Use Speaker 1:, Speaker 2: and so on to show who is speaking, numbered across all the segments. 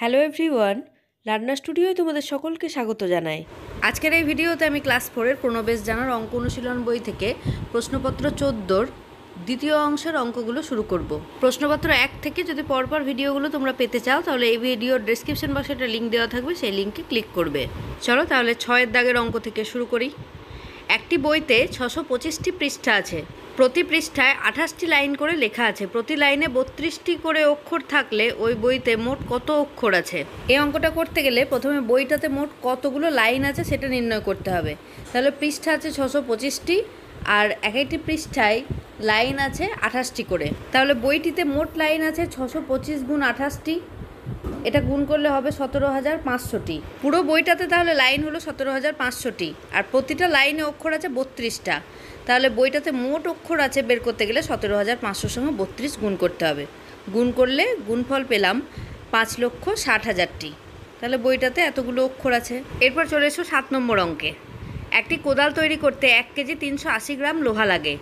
Speaker 1: hello everyone রান্না স্টুডিওয় তোমাদের সকলকে স্বাগত জানাই আজকের এই ভিডিওতে আমি ক্লাস ফোরের প্রণবেশ জানার অঙ্ক অনুশীলন বই থেকে প্রশ্নপত্র চোদ্দোর দ্বিতীয় অংশের অঙ্কগুলো শুরু করব প্রশ্নপত্র এক থেকে যদি পরপর ভিডিওগুলো তোমরা পেতে চাও তাহলে এই ভিডিওর ডিসক্রিপশন বক্সে একটা লিঙ্ক দেওয়া থাকবে সেই লিঙ্কে ক্লিক করবে চলো তাহলে ছয়ের দাগের অঙ্ক থেকে শুরু করি একটি বইতে ছশো পঁচিশটি পৃষ্ঠা আছে প্রতি পৃষ্ঠায় আঠাশটি লাইন করে লেখা আছে প্রতি লাইনে বত্রিশটি করে অক্ষর থাকলে ওই বইতে মোট কত অক্ষর আছে এই অঙ্কটা করতে গেলে প্রথমে বইটাতে মোট কতগুলো লাইন আছে সেটা নির্ণয় করতে হবে তাহলে পৃষ্ঠা আছে ছশো পঁচিশটি আর এক একটি পৃষ্ঠায় লাইন আছে আঠাশটি করে তাহলে বইটিতে মোট লাইন আছে ছশো পঁচিশ গুণ আঠাশটি এটা গুণ করলে হবে সতেরো হাজার পাঁচশোটি পুরো বইটাতে তাহলে লাইন হলো সতেরো হাজার পাঁচশোটি আর প্রতিটা লাইনে অক্ষর আছে বত্রিশটা তাহলে বইটাতে মোট অক্ষর আছে বের করতে গেলে সতেরো হাজার পাঁচশোর সঙ্গে বত্রিশ গুণ করতে হবে গুণ করলে গুণফল পেলাম পাঁচ লক্ষ ষাট হাজারটি তাহলে বইটাতে এতগুলো অক্ষর আছে এরপর চলে এসো সাত নম্বর অঙ্কে একটি কোদাল তৈরি করতে এক কেজি তিনশো আশি গ্রাম লোহা লাগে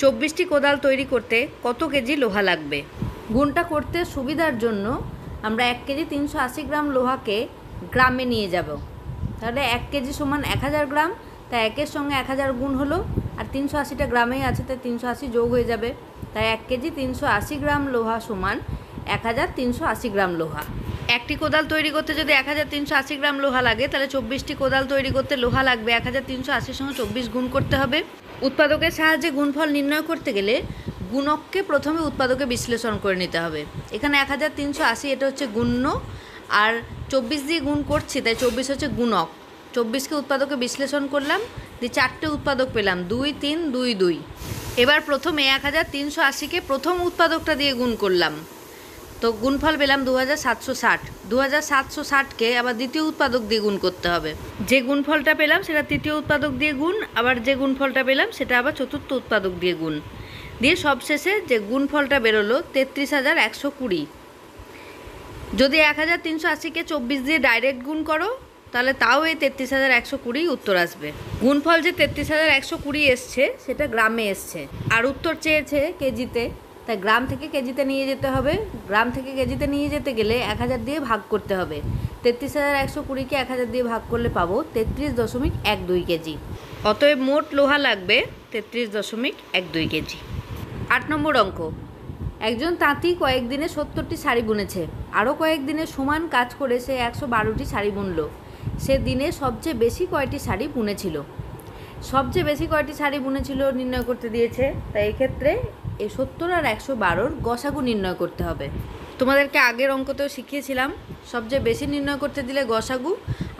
Speaker 1: চব্বিশটি কোদাল তৈরি করতে কত কেজি লোহা লাগবে গুণটা করতে সুবিধার জন্য আমরা এক কেজি তিনশো আশি গ্রাম লোহাকে গ্রামে নিয়ে যাব তাহলে এক কেজি সমান এক হাজার গ্রাম তা একের সঙ্গে এক হাজার গুণ হলো আর তিনশো আশিটা গ্রামেই আছে তাই তিনশো আশি যোগ হয়ে যাবে তাই এক কেজি তিনশো আশি গ্রাম লোহা সমান এক হাজার তিনশো আশি গ্রাম লোহা একটি কোদাল তৈরি করতে যদি এক হাজার তিনশো আশি গ্রাম লোহা লাগে তাহলে চব্বিশটি কোদাল তৈরি করতে লোহা লাগবে এক হাজার তিনশো আশির সঙ্গে চব্বিশ গুণ করতে হবে উৎপাদকের সাহায্যে গুণফল নির্ণয় করতে গেলে গুণককে প্রথমে উৎপাদকে বিশ্লেষণ করে নিতে হবে এখানে এক হাজার তিনশো আশি এটা হচ্ছে গুণ্য আর চব্বিশ দিয়ে গুণ করছি তাই চব্বিশ হচ্ছে গুণক চব্বিশকে উৎপাদকে বিশ্লেষণ করলাম দিয়ে চারটে উৎপাদক পেলাম দুই তিন দুই দুই এবার প্রথমে এক হাজার তিনশো আশিকে প্রথম উৎপাদকটা দিয়ে গুণ করলাম তো গুণফল পেলাম দু হাজার সাতশো ষাট দু হাজার সাতশো ষাটকে আবার দ্বিতীয় উৎপাদক দিয়ে গুণ করতে হবে যে গুণফলটা পেলাম সেটা তৃতীয় উৎপাদক দিয়ে গুণ আবার যে গুণফলটা পেলাম সেটা আবার চতুর্থ উৎপাদক দিয়ে গুণ দিয়ে সবশেষে যে গুণফলটা বেরোলো তেত্রিশ হাজার একশো কুড়ি যদি এক হাজার তিনশো আশিকে চব্বিশ দিয়ে ডাইরেক্ট গুণ করো তাহলে তাও এই তেত্রিশ হাজার একশো কুড়ি উত্তর আসবে গুণফল যে তেত্রিশ হাজার একশো কুড়ি এসছে সেটা গ্রামে এসছে আর উত্তর চেয়েছে কেজিতে তাই গ্রাম থেকে কেজিতে নিয়ে যেতে হবে গ্রাম থেকে কেজিতে নিয়ে যেতে গেলে এক হাজার দিয়ে ভাগ করতে হবে তেত্রিশ হাজার একশো কুড়িকে এক হাজার দিয়ে ভাগ করলে পাবো তেত্রিশ দশমিক এক দুই কেজি অতএব মোট লোহা লাগবে তেত্রিশ দশমিক এক দুই কেজি আট নম্বর অঙ্ক একজন তাঁতি কয়েকদিনে সত্তরটি শাড়ি বুনেছে আরও কয়েকদিনে সমান কাজ করে সে একশো বারোটি শাড়ি বুনলো সে দিনে সবচেয়ে বেশি কয়টি শাড়ি বুনেছিল সবচেয়ে বেশি কয়টি শাড়ি বুনেছিল নির্ণয় করতে দিয়েছে তাই এক্ষেত্রে এ সত্তর আর একশো বারোর গসাগু নির্ণয় করতে হবে তোমাদেরকে আগের অঙ্কতেও শিখিয়েছিলাম সবচেয়ে বেশি নির্ণয় করতে দিলে গসাগু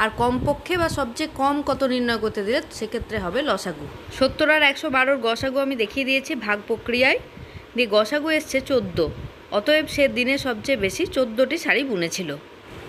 Speaker 1: আর কমপক্ষে বা সবচেয়ে কম কত নির্ণয় করতে দিলে সেক্ষেত্রে হবে লসাগু সত্তর আর একশো বারোর গসাগু আমি দেখিয়ে দিয়েছি ভাগ প্রক্রিয়ায় দিয়ে গসাগু এসছে চোদ্দো অতএব সে দিনে সবচেয়ে বেশি চোদ্দোটি শাড়ি বুনেছিল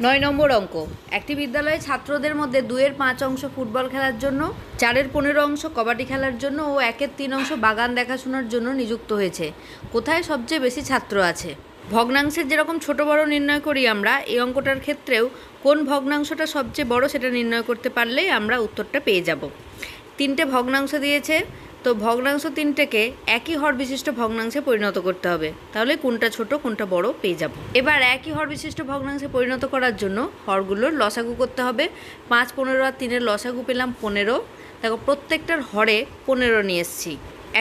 Speaker 1: নয় নম্বর অঙ্ক একটি বিদ্যালয়ে ছাত্রদের মধ্যে দুয়ের পাঁচ অংশ ফুটবল খেলার জন্য চারের পনেরো অংশ কবাডি খেলার জন্য ও একের তিন অংশ বাগান দেখাশোনার জন্য নিযুক্ত হয়েছে কোথায় সবচেয়ে বেশি ছাত্র আছে ভগ্নাংশের যেরকম ছোট বড় নির্ণয় করি আমরা এই অঙ্কটার ক্ষেত্রেও কোন ভগ্নাংশটা সবচেয়ে বড় সেটা নির্ণয় করতে পারলেই আমরা উত্তরটা পেয়ে যাব তিনটে ভগ্নাংশ দিয়েছে তো ভগ্নাংশ তিনটেকে একই হর বিশিষ্ট ভগ্নাংশে পরিণত করতে হবে তাহলে কোনটা ছোট কোনটা বড় পেয়ে যাব এবার একই হর বিশিষ্ট ভগ্নাংশে পরিণত করার জন্য হরগুলোর লসাগু করতে হবে পাঁচ পনেরো আর তিনের লসাগু পেলাম পনেরো দেখো প্রত্যেকটার হরে পনেরো নিয়ে এসছি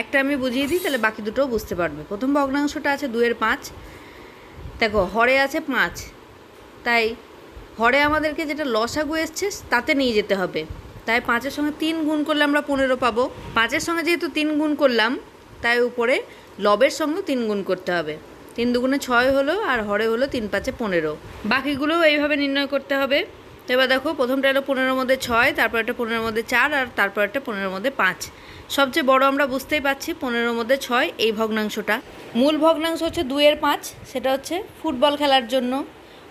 Speaker 1: একটা আমি বুঝিয়ে দিই তাহলে বাকি দুটোও বুঝতে পারবে প্রথম ভগ্নাংশটা আছে দুয়ের পাঁচ দেখো হরে আছে পাঁচ তাই হরে আমাদেরকে যেটা লসাগু এসছে তাতে নিয়ে যেতে হবে তাই পাঁচের সঙ্গে তিন গুণ করলে আমরা পনেরো পাবো পাঁচের সঙ্গে যেহেতু তিন গুণ করলাম তাই উপরে লবের সঙ্গে তিন গুণ করতে হবে তিন দুগুণে ছয় হলো আর হরে হলো তিন পাঁচে পনেরো বাকিগুলোও এইভাবে নির্ণয় করতে হবে তো এবার দেখো প্রথমটা হলো পনেরোর মধ্যে ছয় তারপর একটা পনেরোর মধ্যে চার আর তারপর একটা পনেরোর মধ্যে পাঁচ সবচেয়ে বড় আমরা বুঝতেই পাচ্ছি পনেরোর মধ্যে ছয় এই ভগ্নাংশটা মূল ভগ্নাংশ হচ্ছে দুইয়ের পাঁচ সেটা হচ্ছে ফুটবল খেলার জন্য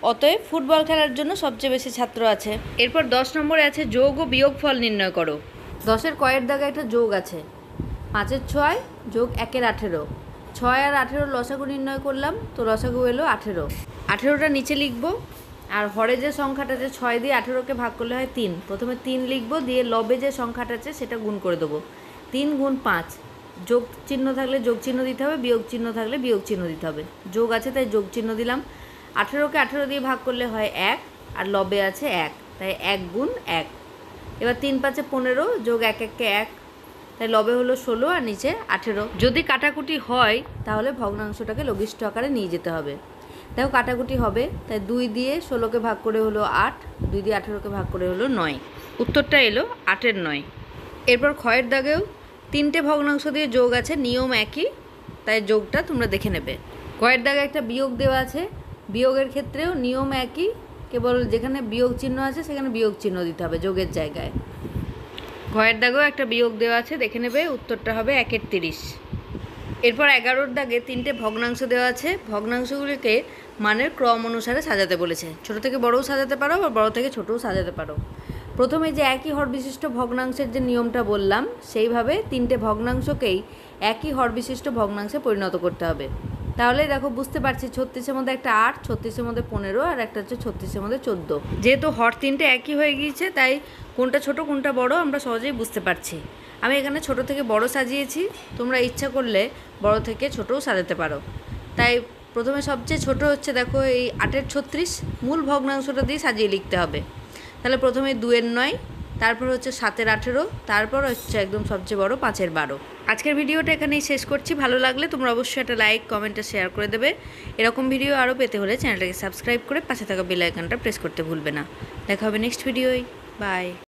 Speaker 1: অতএব ফুটবল খেলার জন্য সবচেয়ে বেশি ছাত্র আছে এরপর দশ নম্বরে আছে যোগ ও বিয়োগ ফল নির্ণয় করো দশের কয়ের দাগায় একটা যোগ আছে পাঁচের ছয় যোগ একের আঠেরো ছয় আর আঠেরো লসাগু নির্ণয় করলাম তো লসাগু এলো আঠেরো আঠেরোটা নিচে লিখব আর হরে যে সংখ্যাটা আছে ছয় দিয়ে আঠেরোকে ভাগ করলে হয় তিন প্রথমে তিন লিখব দিয়ে লবে যে সংখ্যাটা আছে সেটা গুণ করে দেবো তিন গুণ পাঁচ যোগ চিহ্ন থাকলে যোগ চিহ্ন দিতে হবে বিয়োগ চিহ্ন থাকলে বিয়োগ চিহ্ন দিতে হবে যোগ আছে তাই যোগ চিহ্ন দিলাম আঠেরোকে আঠেরো দিয়ে ভাগ করলে হয় এক আর লবে আছে এক তাই এক গুণ এক এবার তিন পাঁচে পনেরো যোগ এক এককে এক তাই লবে হলো ষোলো আর নিচে আঠেরো যদি কাটাকুটি হয় তাহলে ভগ্নাংশটাকে লঘিষ্ঠ আকারে নিয়ে যেতে হবে দেখো কাটাকুটি হবে তাই দুই দিয়ে ষোলোকে ভাগ করে হলো আট দুই দিয়ে আঠেরোকে ভাগ করে হলো নয় উত্তরটা এলো আটের নয় এরপর ক্ষয়ের দাগেও তিনটে ভগ্নাংশ দিয়ে যোগ আছে নিয়ম একই তাই যোগটা তোমরা দেখে নেবে কয়ের দাগে একটা বিয়োগ দেওয়া আছে বিয়োগের ক্ষেত্রেও নিয়ম একই কেবল যেখানে বিয়োগ চিহ্ন আছে সেখানে বিয়োগ চিহ্ন দিতে হবে যোগের জায়গায় ঘয়ের দাগেও একটা বিয়োগ দেওয়া আছে দেখে নেবে উত্তরটা হবে একের তিরিশ এরপর এগারোর দাগে তিনটে ভগ্নাংশ দেওয়া আছে ভগ্নাংশগুলিকে মানের ক্রম অনুসারে সাজাতে বলেছে ছোট থেকে বড়ও সাজাতে পারো বা বড় থেকে ছোটও সাজাতে পারো প্রথমে যে একই হর বিশিষ্ট ভগ্নাংশের যে নিয়মটা বললাম সেইভাবে তিনটে ভগ্নাংশকেই একই হর বিশিষ্ট ভগ্নাংশে পরিণত করতে হবে তাহলে দেখো বুঝতে পারছি ছত্রিশের মধ্যে একটা আট ছত্রিশের মধ্যে পনেরো আর একটা হচ্ছে ছত্রিশের মধ্যে চোদ্দো যেহেতু হট তিনটে একই হয়ে গিয়েছে তাই কোনটা ছোট কোনটা বড় আমরা সহজেই বুঝতে পারছি আমি এখানে ছোট থেকে বড় সাজিয়েছি তোমরা ইচ্ছা করলে বড় থেকে ছোটও সাজাতে পারো তাই প্রথমে সবচেয়ে ছোট হচ্ছে দেখো এই আটের ছত্রিশ মূল ভগ্নাংশটা দিয়ে সাজিয়ে লিখতে হবে তাহলে প্রথমে দুয়ের নয় তারপর হচ্ছে সাতের আঠেরো তারপর হচ্ছে একদম সবচেয়ে বড় পাঁচের বারো আজকের ভিডিওটা এখানেই শেষ করছি ভালো লাগলে তোমরা অবশ্যই একটা লাইক কমেন্টে শেয়ার করে দেবে এরকম ভিডিও আরও পেতে হলে চ্যানেলটাকে সাবস্ক্রাইব করে পাশে থাকা বেলাইকানটা প্রেস করতে ভুলবে না দেখা হবে নেক্সট ভিডিওয় বাই